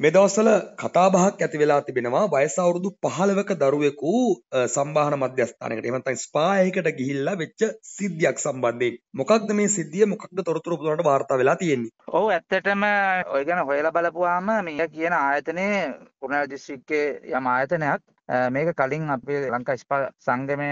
මේ දවස්වල කතා බහක් ඇති වෙලා තිබෙනවා වයස අවුරුදු 15ක දරුවෙකු සම්බාහන මධ්‍යස්ථානයකට එහෙම නැත්නම් ස්පා එකකට ගිහිල්ලා වෙච්ච සිද්ධියක් සම්බන්ධයෙන් මොකක්ද මේ සිද්ධිය මොකක්ද තොරතුරු පුදුරට වාර්තා වෙලා තියෙන්නේ ඔව් ඇත්තටම ඔය ගැන හොයලා බලපුවාම මේ කියන ආයතනයේ කුරුණෑගල දිස්ත්‍රික්කයේ යම් ආයතනයක් මේක කලින් අපේ ලංකා ස්පා සංගමය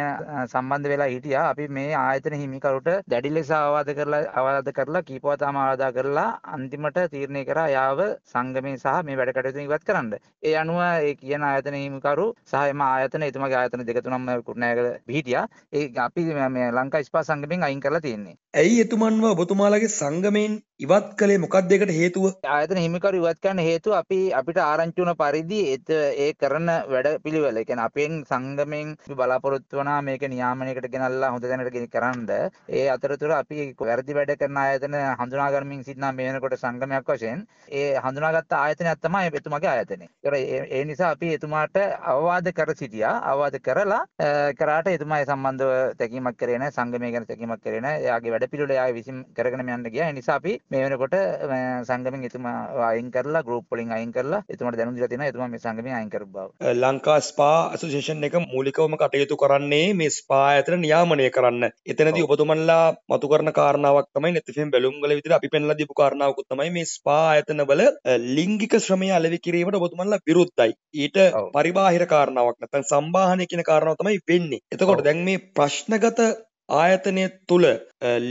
සම්බන්ධ වෙලා හිටියා. අපි මේ ආයතන හිමිකරුට දැඩි ලෙස අවවාද කරලා අවවාද කරලා කීපවතාම ආරාධනා කරලා අන්තිමට තීරණය කරා යාව සංගමය සහ මේ වැඩ කටයුතු ඉවත් කරන්න. ඒ අනුව ඒ කියන ආයතන හිමිකරු සහ එම ආයතන එතුමගේ ආයතන දෙක තුනම කුරුණෑගල පිහිටියා. ඒ අපි මේ ලංකා ස්පා සංගමයෙන් අයින් කරලා තියෙන්නේ. ඇයි එතුමන්ව ඔබතුමාලගේ සංගමයෙන් ඉවත් කළේ මොකක්ද ඒකට හේතුව? ආයතන හිමිකරු ඉවත් කරන්න හේතුව අපි අපිට ආරංචි වුණ පරිදි ඒ කරන වැඩ පිළි පැතිවල එකන අපෙන් සංගමෙන් බලාපොරොත්තු වනා මේක නියාමනයකට ගෙනල්ලා හොඳ දැනට ගෙන කරන්න ඒ අතරතුර අපි වැරදි වැඩ කරන ආයතන හඳුනාගරමින් සිටනා මේනකොට සංගමයක් වශයෙන් ඒ හඳුනාගත්ත ආයතන ඇත්තමයි එතුමගේ ආයතනය තොර ඒ නිසා අපි එතුමාට අවවාද කර සිටියා අවවාද කරලා කරාට එතුමයි සම්බන්ධව තැකීමක් කරන සංගමය ගැන තැකීමක් කරන යාගේ වැඩ පිළිට යා විසින් කරගෙන යන්න ගිය නිසාපි මේ වෙනකොට සංගමෙන් එතුමා අයින් කරලා ගරුප්පලින් අයින් කරලා එතුමට දැනුදිල තින එතුම මේ සංගමය අයින් කර බව ලංකා ස්පා ඇසුෂේෂන් එක මූලිකවම කටයුතු කරන්නේ මේ ස්පා ඇතන නියාමනය කරන්න එතනති ඔබතුමන්ලා මතු කරන කාරණාවක්ම නැතිම් බැලුම්ගල විතර අපි පෙන්ල දිපු කාරණාවකුත්තමයි මේ ස්පා ඇතනවල ලිංගික ශ්‍රමය අලවි කිරීමට ඔබතුමන්ලා විරුද්ධයි ඊට පරිබාහිර කාරණාවක් නැතන් සම්බාහනය කියන කාරණාව තමයි වෙන්නේ එතකොට දැන් මේ ප්‍රශ්නගත ආයතනය තුළ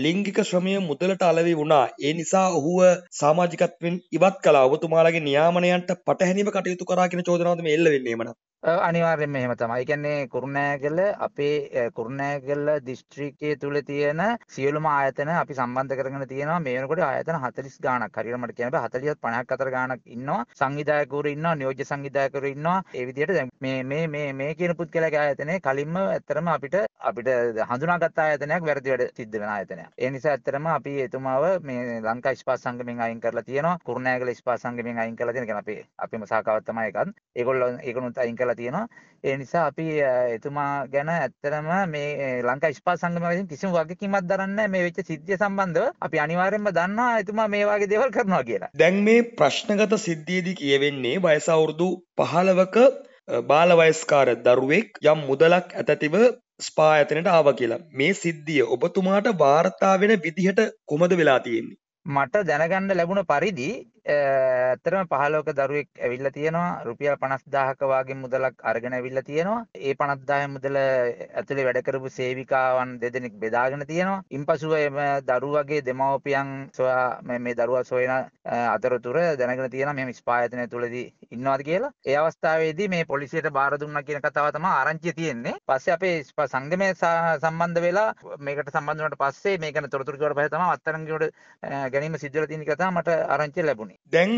ලිංගික ශ්‍රමය මුදලට අලවි වුණා ඒ නිසා ඔහුව සාමාජිකත්වෙන් ඉවත් කලා ඔබතුමාලගේ නියාමනයන්ට පටහැනිව කටයුතු කරා කියෙන චෝදනාවම එල්ල වෙන්නේමන අනිවාර්යෙන්ම එහෙම තමයි. ඒ කියන්නේ කුරුණෑගල අපේ කුරුණෑගල දිස්ත්‍රික්කයේ තුල තියෙන සියලුම ආයතන අපි සම්බන්ධ කරගෙන තියෙනවා. මේ වෙනකොට ආයතන 40 ගාණක්. හරියට මට කියන්න බෑ 40ත් 50ක් අතර ගාණක් ඉන්නවා. සංවිධායකවරු ඉන්නවා, නියෝජ්‍ය සංවිධායකවරු ඉන්නවා. ඒ විදිහට දැන් මේ මේ මේ මේ කියන පුද්ගලයාගේ ආයතනයේ කලින්ම ඇත්තරම අපිට අපිට හඳුනාගත් ආයතනයක් වැරදි වැඩ සිද්ධ වෙන ආයතනයක්. ඒ නිසා ඇත්තරම අපි එතුමාව මේ ලංකා ඉස්පාස් සංගමෙන් අයින් කරලා තියෙනවා. කුරුණෑගල ඉස්පාස් සංගමෙන් අයින් කරලා තියෙන. කියන්නේ අපේ අපේම සාකාවක් තමයි ඒකත්. ඒගොල්ලෝ ඒකනුත් අයින් කරලා කරලා තියෙනවා. ඒ නිසා අපි එතුමා ගැන ඇත්තටම මේ ලංකා ඉස්පාත් සංගම විසින් කිසිම වගකීමක් දරන්නේ මේ වෙච්ච සිද්ධිය සම්බන්ධව. අපි අනිවාර්යයෙන්ම දන්නවා එතුමා මේ වගේ දේවල් කරනවා කියලා. දැන් මේ ප්‍රශ්නගත සිද්ධියේදී කියවෙන්නේ වයස අවුරුදු 15ක බාල වයස්කාර දරුවෙක් යම් මුදලක් ඇතතිව ස්පා ඇතනට ආව කියලා. මේ සිද්ධිය ඔබතුමාට වාර්තා වෙන විදිහට කොමද වෙලා තියෙන්නේ? මට දැනගන්න ලැබුණ පරිදි ඇත්තරම 15ක දරුවෙක් ඇවිල්ලා තියෙනවා රුපියල් 50000ක වාගේ මුදලක් අරගෙන ඇවිල්ලා තියෙනවා. ඒ 50000 මුදල ඇතුලේ වැඩ කරපු සේවිකාවන් දෙදෙනෙක් බෙදාගෙන තියෙනවා. ඉන්පසුව මේ දරුවගේ දෙමව්පියන් සොයා මේ දරුවා සොයන අතරතුර දැනගෙන තියෙනවා මේ ස්පායතනය තුලදී ඉන්නවාද කියලා. ඒ අවස්ථාවේදී මේ පොලිසියට බාර දුන්නා කියන කතාව තමයි ආරංචිය තියෙන්නේ. පස්සේ අපේ සංගමය සම්බන්ධ වෙලා මේකට සම්බන්ධ වුණාට පස්සේ මේකන තොරතුරු කිව්වට පස්සේ තමයි අත්තරන් ගැනීම සිද්ධ වෙලා තියෙන කතාව මට ආරංචිය ලැබුණේ. දැන්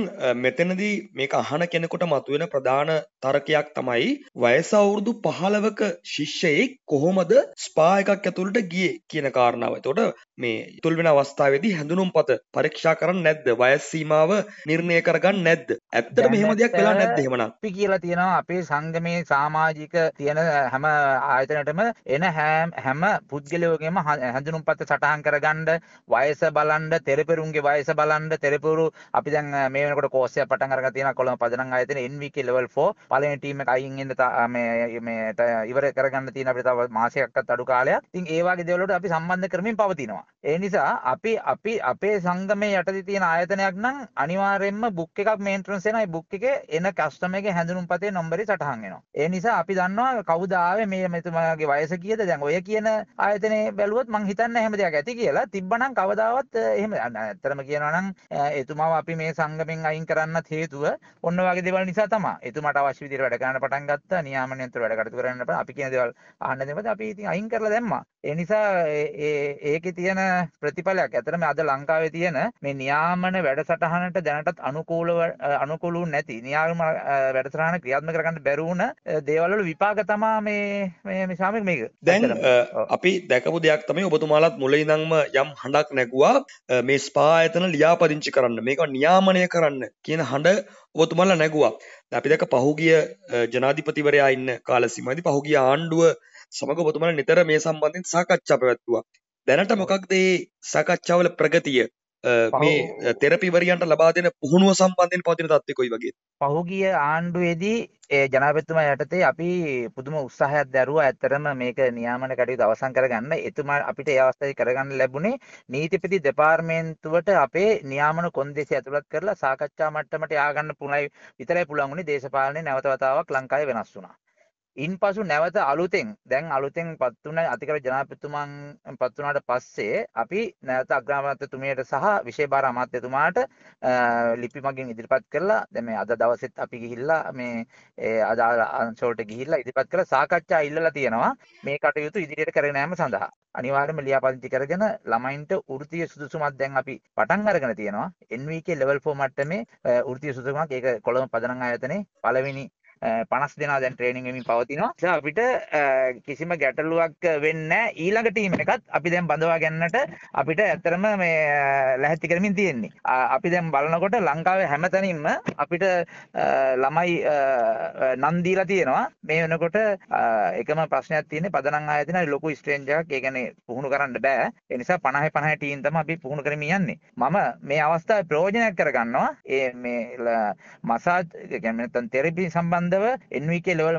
මෙතනදී මේක අහන කෙනෙකුට මතුවෙන ප්‍රධාන තර්කයක් තමයි වයස අවුරුදු 15ක ශිෂ්‍යයෙක් කොහොමද ස්පා එකක් ඇතුළට ගියේ කියන කාරණාව. එතකොට මේ ඉතුල් වෙන අවස්ථාවේදී හැඳුනුම්පත පරීක්ෂා කරන්නේ නැද්ද? වයස් සීමාව නිර්ණය කරගන්නේ නැද්ද? ඇත්තට මෙහෙම දෙයක් වෙලා නැද්ද එහෙමනම්? අපි කියලා තියෙනවා අපේ සංගමේ සමාජික තියෙන හැම ආයතනයකටම එන හැම හැම පුද්ගලයෙකුගේම හැඳුනුම්පත සටහන් කරගන්න වයස බලන්න, තෙරපරුන්ගේ වයස බලන්න, තෙරපරු අපි දැන් මේ වෙනකොට කෝස් එකක් පටන් අරගෙන තියෙනවා කොළඹ පදනම් ආයතන NVK level 4 පළවෙනි ටීම් එක අයින් ඉන්න මේ මේ ඉවර කරගන්න තියෙන අපිට තව මාසයක්වත් අඩු කාලයක්. ඉතින් ඒ වගේ දේවල් වලට අපි සම්බන්ධ කරමින් පවතිනවා. ඒ නිසා අපි අපි අපේ සංගමේ යටතේ තියෙන ආයතනයක් නම් අනිවාර්යයෙන්ම බුක් එකක් මේන්ටනන්ස් වෙනයි බුක් එකේ එන කස්ටමර් එකේ හැඳුනුම් පතේ නම්බරේ සටහන් වෙනවා. ඒ නිසා අපි දන්නවා කවුද ආවේ මේ මෙතුමාගේ වයස කීයද දැන් ඔය කියන ආයතනේ බැලුවොත් මං හිතන්නේ හැම දෙයක් ඇති කියලා. තිබ්බනම් කවදාවත් එහෙම ඇත්තටම කියනවා නම් එතුමාව අපි මේ මේ සංගමෙන් අයින් කරන්න හේතුව ඔන්න වගේ දේවල් නිසා තමයි. එතුමාට අවශ්‍ය විදිහට වැඩ කරන්න පටන් ගත්තා. නියාමනයෙන් අතර වැඩ කටයුතු කරන්න පටන් අපි කියන දේවල් අහන්න දෙමත අපි ඉතින් අයින් කරලා දැම්මා. ඒ නිසා ඒකේ තියෙන ප්‍රතිඵලයක් ඇත්තටම අද ලංකාවේ තියෙන මේ නියාමන වැඩසටහනට දැනටත් අනුකූලව අනුකූලු නැති නියාම වැඩසටහන ක්‍රියාත්මක කරගන්න බැරුණ දේවල් වල විපාක තමයි මේ මේ මේ ශාමික මේක. දැන් අපි දැකපු දෙයක් තමයි ඔබතුමාලත් මුලින්දන්ම යම් හඬක් නැගුවා මේ ස්පා ආයතන ලියාපදිංචි කරන්න. මේක නියාම නිෂ්ක්‍රාමණය කරන්න කියන හඬ ඔබතුමල්ලා නැගුවා. අපි දැක පහුගිය ජනාධිපතිවරයා ඉන්න කාලසීමාවේදී පහුගිය ආණ්ඩුව සමග ඔබතුමල්ලා නිතර මේ සම්බන්ධයෙන් සාකච්ඡා පැවැත්තුවා. දැනට මොකක්ද මේ සාකච්ඡාවල ප්‍රගතිය? මේ තෙරපිවරියන්ට ලබා දෙන පුහුණුව සම්බන්ධයෙන් පවතින තත්ත්වය කොයි වගේ පහුගිය ආණ්ඩුවේදී ඒ ජනාධිපතිතුමා යටතේ අපි පුදුම උත්සාහයක් දැරුවා ඇත්තරම මේක නියාමන කටයුතු අවසන් කරගන්න එතුමා අපිට ඒ අවස්ථාවේ කරගන්න ලැබුණේ නීතිපති දෙපාර්තමේන්තුවට අපේ නියාමන කොන්දේසි ඇතුළත් කරලා සාකච්ඡා මට්ටමට ය아가න්න පුළයි විතරයි පුළුවන් උනේ දේශපාලනේ නැවත වතාවක් ලංකාවේ වෙනස් වුණා ඉන් පසු නැවත අලුතෙන් දැන් අලුතෙන් පත්වන අතිකර ජනාපතුමන් පත්වනාට පස්සේ අපි නැවත අග්‍රාමත්‍යතුමයට සහ විශේභාර අමාත්‍යතුමාට ලිපි මගින් ඉදිරිපත් කරලා දැම අද දවසෙත් අපි ගිහිල්ලා මේ අදාර අංශෝට ගිහිල්ලා ඉදිරිපත් කළ සාකච්ඡා ඉල්ලලා තියෙනවා මේ කටයුතු ඉදිරියට කරගෙනෑම සඳහා අනිවාර්යයෙන්ම ලියාපදිංචි කරගෙන ළමයින්ට වෘත්තීය සුදුසුමක් දැන් අපි පටන් අරගෙන තියෙනවා NVK level 4 මට්ටමේ වෘත්තීය සුදුසුමක් ඒක කොළඹ පදනම් ආයතනයේ පළවෙනි 50 දෙනා දැන් ට්‍රේනින් වෙමින් පවතිනවා. ඒ අපිට කිසිම ගැටලුවක් වෙන්නේ ඊළඟ ටීම් එකත් අපි දැන් බඳවා ගන්නට අපිට ඇත්තරම මේ ලැහැත්ති කරමින් තියෙන්නේ. අපි දැන් බලනකොට ලංකාවේ හැමතැනින්ම අපිට ළමයි නම් දීලා තියෙනවා. මේ වෙනකොට එකම ප්‍රශ්නයක් තියෙන්නේ පදනම් ආයතන ලොකු ස්ට්‍රේන්ජ් එකක්. ඒ කියන්නේ පුහුණු කරන්න බෑ. ඒ නිසා 50 50 ටීම් තමයි අපි පුහුණු කරමින් යන්නේ. මම මේ අවස්ථාවේ ප්‍රයෝජනයක් කරගන්නවා. ඒ මේ මසාජ් කියන්නේ නැත්නම් තෙරපි සම්බන්ධ සම්බන්ධව NVK level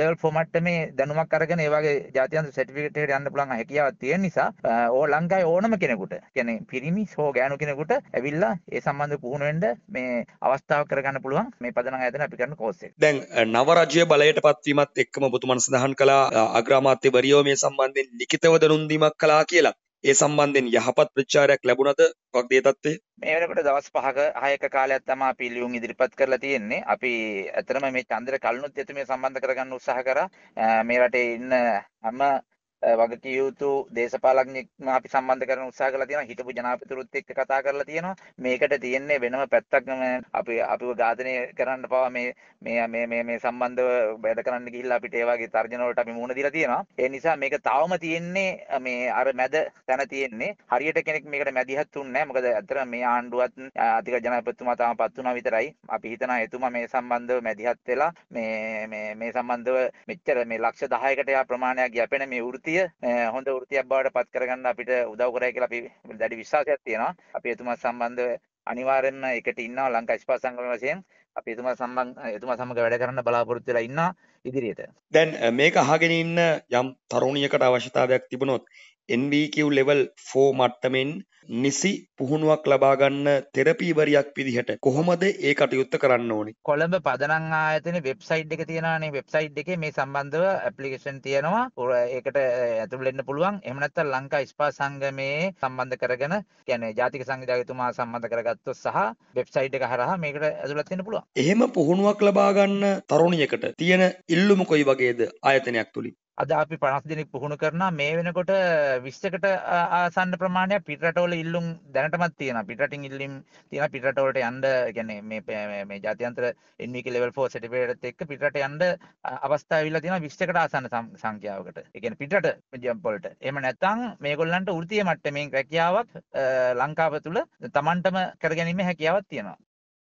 level format මේ දැනුමක් අරගෙන ඒ වගේ ජාත්‍යන්තර සර්ටිෆිකේට් එකට යන්න පුළුවන් හැකියාවක් තියෙන නිසා ඕ ලංකාවේ ඕනම කෙනෙකුට කියන්නේ පිරිමි හෝ ගෑනු කෙනෙකුට ඇවිල්ලා ඒ සම්බන්ධව පුහුණු වෙන්න මේ අවස්ථාව කරගන්න පුළුවන් මේ පදනම් ආයතන අපි කරන කෝස් එක. දැන් නව රජය බලයට පත්වීමත් එක්කම ඔබතුමන් සඳහන් කළා අග්‍රාමාත්‍යවරියෝ මේ සම්බන්ධයෙන් ලිඛිතව දැනුම් දීමක් කළා කියලා. ඒ සම්බන්ධයෙන් යහපත් ප්‍රචාරයක් ලැබුණද මොකක්ද ඒ தත්ත්වය? මේ වෙනකොට දවස් 5ක 6ක කාලයක් තමයි අපි ලියුම් ඉදිරිපත් කරලා තියෙන්නේ. අපි ඇත්තටම මේ චන්ද්‍ර කල්නුත් එතුමිය සම්බන්ධ කරගන්න උත්සාහ කරා. මේ රටේ ඉන්න හැම වගකිය යුතු දේශපාලඥයෙක්ම අපි සම්බන්ධ කරන උත්සාහ කරලා තියෙනවා හිටපු ජනාධිපතිවරුත් එක්ක කතා කරලා තියෙනවා මේකට තියෙන්නේ වෙනම පැත්තක් අපි අපිව ඝාතනය කරන්න පවා මේ මේ මේ මේ මේ සම්බන්ධව වැඩ කරන්න ගිහිල්ලා අපිට ඒ වගේ තර්ජන වලට අපි මුහුණ දීලා තියෙනවා ඒ නිසා මේක තවම තියෙන්නේ මේ අර මැද තැන තියෙන්නේ හරියට කෙනෙක් මේකට මැදිහත් වුන්නේ නැහැ මොකද ඇත්තට මේ ආණ්ඩුවත් අධික ජනාධිපතිතුමා තාම පත් වුණා විතරයි අපි හිතනවා එතුමා මේ සම්බන්ධව මැදිහත් වෙලා මේ මේ මේ සම්බන්ධව මෙච්චර මේ ලක්ෂ 10කට යා ප්‍රමාණයක් යැපෙන මේ වෘත්ති වෘතිය හොඳ වෘතියක් බවට පත් කරගන්න අපිට උදව් කරයි කියලා අපි දැඩි විශ්වාසයක් තියෙනවා. අපි එතුමා සම්බන්ධව අනිවාර්යෙන්ම එකට ඉන්නවා ලංකා ඉස්පා සංගමන වශයෙන්. අපි එතුමා සම්බන්ධ එතුමා සමග වැඩ කරන්න බලාපොරොත්තු වෙලා ඉන්නවා ඉදිරියට. දැන් මේක අහගෙන ඉන්න යම් තරුණියකට අවශ්‍යතාවයක් තිබුණොත් NVQ ලෙවල් 4 මට්ටමෙන් නිසි පුහුණුවක් ලබා ගන්න තෙරපීවරියක් විදිහට කොහොමද ඒ කටයුත්ත කරන්න ඕනි? කොළඹ පදනම් ආයතන වෙබ්සයිට් එක තියෙනවානේ වෙබ්සයිට් එකේ මේ සම්බන්ධව ඇප්ලිකේෂන් තියෙනවා. ඒකට ඇතුළු වෙන්න පුළුවන්. එහෙම නැත්නම් ලංකා ස්පා සංගමයේ සම්බන්ධ කරගෙන කියන්නේ ජාතික සංවිධායකතුමා සම්බන්ධ කරගත්තොත් සහ වෙබ්සයිට් එක හරහා මේකට ඇතුළත් වෙන්න පුළුවන්. එහෙම පුහුණුවක් ලබා ගන්න තරුණියකට තියෙන ඉල්ලුම කොයි වගේද ආයතනයක් තුලින්? අද අපි 50 දෙනෙක් පුහුණු කරනවා මේ වෙනකොට 20කට ආසන්න ප්‍රමාණයක් පිටරටවල ඉල්ලුම් දැනටමත් තියෙනවා පිටරටින් ඉල්ලීම් තියෙනවා පිටරටවලට යන්න කියන්නේ මේ මේ ජාත්‍යන්තර NVK level 4 certificate එක්ක පිටරට යන්න අවස්ථා ඇවිල්ලා තියෙනවා 20කට ආසන්න සංඛ්‍යාවකට ඒ කියන්නේ පිටරට ජම්ප් වලට එහෙම නැත්නම් මේගොල්ලන්ට වෘත්තීය මට්ටමේ රැකියාවක් ලංකාව තුළ Tamanටම කරගැනීමේ හැකියාවක් තියෙනවා